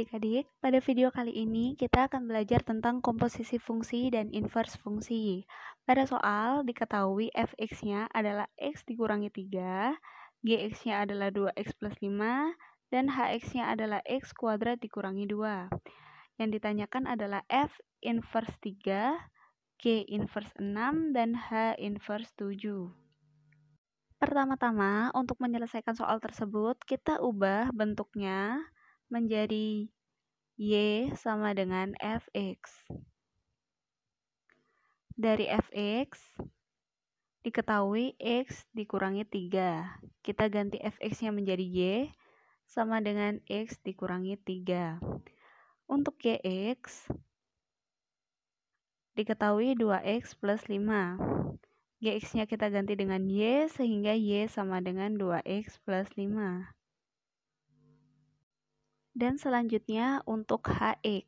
adik-adik, pada video kali ini kita akan belajar tentang komposisi fungsi dan inverse fungsi. Pada soal diketahui fx-nya adalah x dikurangi 3, gx-nya adalah 2x plus 5, dan hx-nya adalah x kuadrat dikurangi 2. Yang ditanyakan adalah f inverse 3, g inverse 6, dan h inverse 7. Pertama-tama, untuk menyelesaikan soal tersebut, kita ubah bentuknya menjadi Y sama dengan Fx. Dari Fx, diketahui X dikurangi 3. Kita ganti Fx-nya menjadi Y sama dengan X dikurangi 3. Untuk YX, diketahui 2X plus 5. GX-nya kita ganti dengan Y, sehingga Y sama dengan 2X plus 5. Dan selanjutnya untuk HX.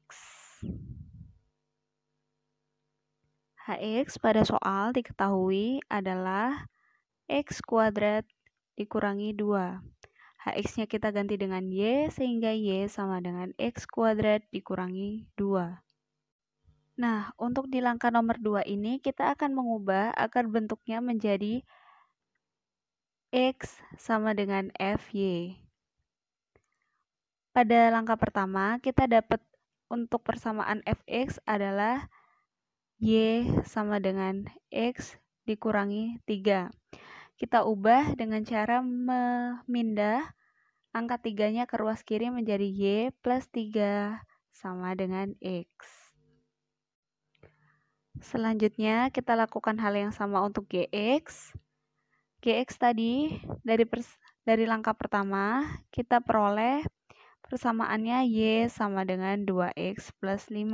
HX pada soal diketahui adalah X kuadrat dikurangi 2. HX-nya kita ganti dengan Y sehingga Y sama dengan X kuadrat dikurangi 2. Nah, untuk di langkah nomor 2 ini kita akan mengubah akar bentuknya menjadi X sama dengan FY. Pada langkah pertama, kita dapat untuk persamaan fx adalah y sama dengan x dikurangi 3. Kita ubah dengan cara memindah angka tiganya ke ruas kiri menjadi y plus 3 sama dengan x. Selanjutnya, kita lakukan hal yang sama untuk gx. gx tadi dari, dari langkah pertama, kita peroleh Persamaannya Y sama dengan 2X plus 5.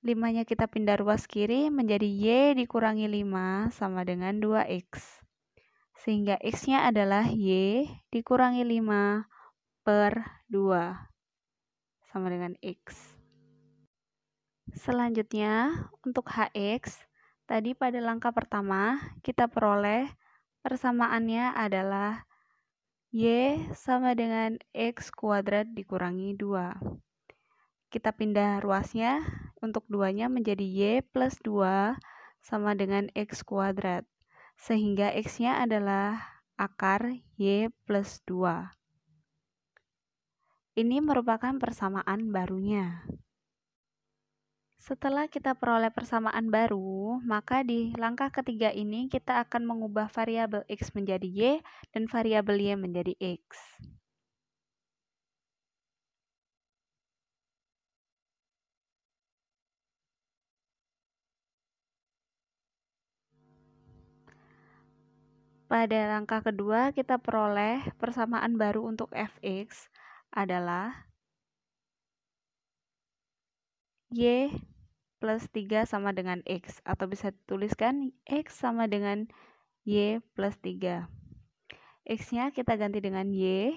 5-nya kita pindah ruas kiri menjadi Y dikurangi 5 sama dengan 2X. Sehingga X-nya adalah Y dikurangi 5 per 2 sama dengan X. Selanjutnya, untuk HX, tadi pada langkah pertama kita peroleh persamaannya adalah Y sama dengan X kuadrat dikurangi 2. Kita pindah ruasnya untuk duanya menjadi Y plus 2 sama dengan X kuadrat. Sehingga X-nya adalah akar Y plus 2. Ini merupakan persamaan barunya. Setelah kita peroleh persamaan baru, maka di langkah ketiga ini kita akan mengubah variabel x menjadi y dan variabel y menjadi x. Pada langkah kedua, kita peroleh persamaan baru untuk fx adalah y plus 3 sama dengan X. Atau bisa dituliskan X sama dengan Y plus 3. X-nya kita ganti dengan Y,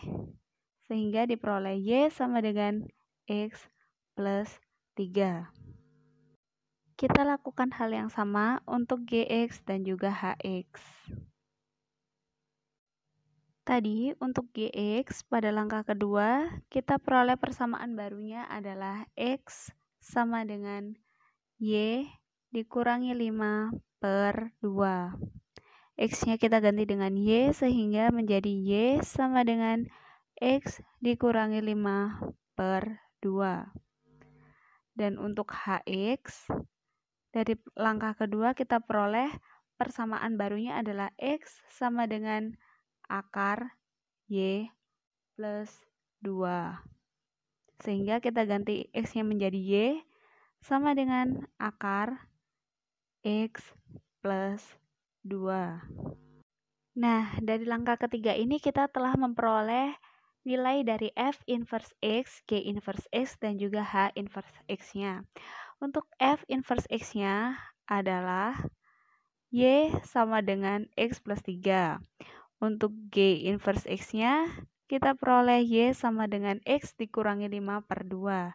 sehingga diperoleh Y sama dengan X plus 3. Kita lakukan hal yang sama untuk GX dan juga HX. Tadi untuk GX pada langkah kedua kita peroleh persamaan barunya adalah X sama dengan Y dikurangi 5 per 2. X-nya kita ganti dengan Y sehingga menjadi Y sama dengan X dikurangi 5 per 2. Dan untuk HX, dari langkah kedua kita peroleh persamaan barunya adalah X sama dengan akar Y plus 2. Sehingga kita ganti X-nya menjadi Y sama dengan akar X plus 2. Nah, dari langkah ketiga ini kita telah memperoleh nilai dari F inverse X, G inverse X, dan juga H inverse X-nya. Untuk F inverse X-nya adalah Y sama dengan X plus 3. Untuk G inverse X-nya, kita peroleh Y sama dengan X dikurangi 5 per 2.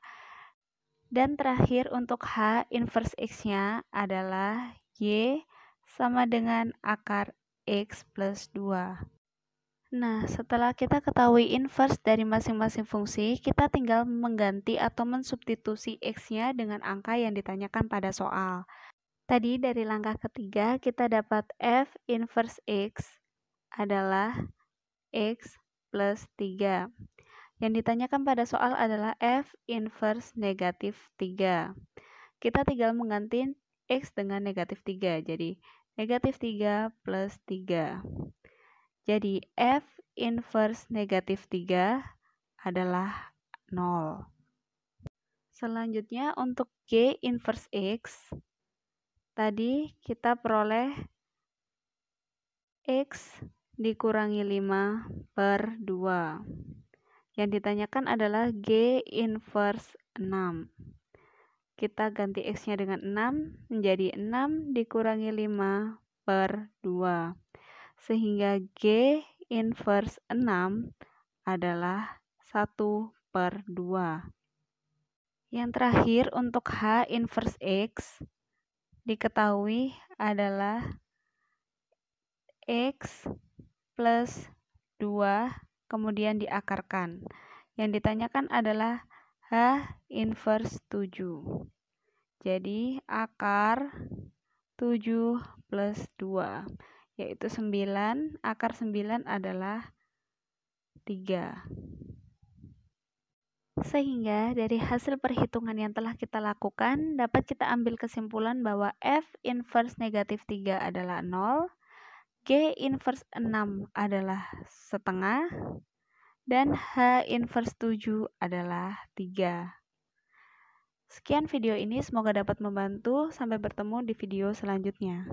Dan terakhir untuk H, inverse X-nya adalah Y sama dengan akar X plus 2. Nah, setelah kita ketahui inverse dari masing-masing fungsi, kita tinggal mengganti atau mensubstitusi x-nya dengan angka yang ditanyakan pada soal. Tadi dari langkah ketiga, kita dapat f inverse x adalah x plus 3. Yang ditanyakan pada soal adalah F inverse negatif 3. Kita tinggal mengganti X dengan negatif 3. Jadi, negatif 3 plus 3. Jadi, F inverse negatif 3 adalah 0. Selanjutnya, untuk G inverse X, tadi kita peroleh X dikurangi 5 per 2. Yang ditanyakan adalah G inverse 6. Kita ganti X-nya dengan 6 menjadi 6 dikurangi 5 per 2. Sehingga G inverse 6 adalah 1 per 2. Yang terakhir untuk H inverse X diketahui adalah X plus 2 kemudian diakarkan. Yang ditanyakan adalah H inverse 7. Jadi akar 7 plus 2 yaitu 9. Akar 9 adalah 3. Sehingga dari hasil perhitungan yang telah kita lakukan dapat kita ambil kesimpulan bahwa F inverse negatif 3 adalah 0 G inverse 6 adalah setengah dan H inverse 7 adalah 3. Sekian video ini, semoga dapat membantu. Sampai bertemu di video selanjutnya.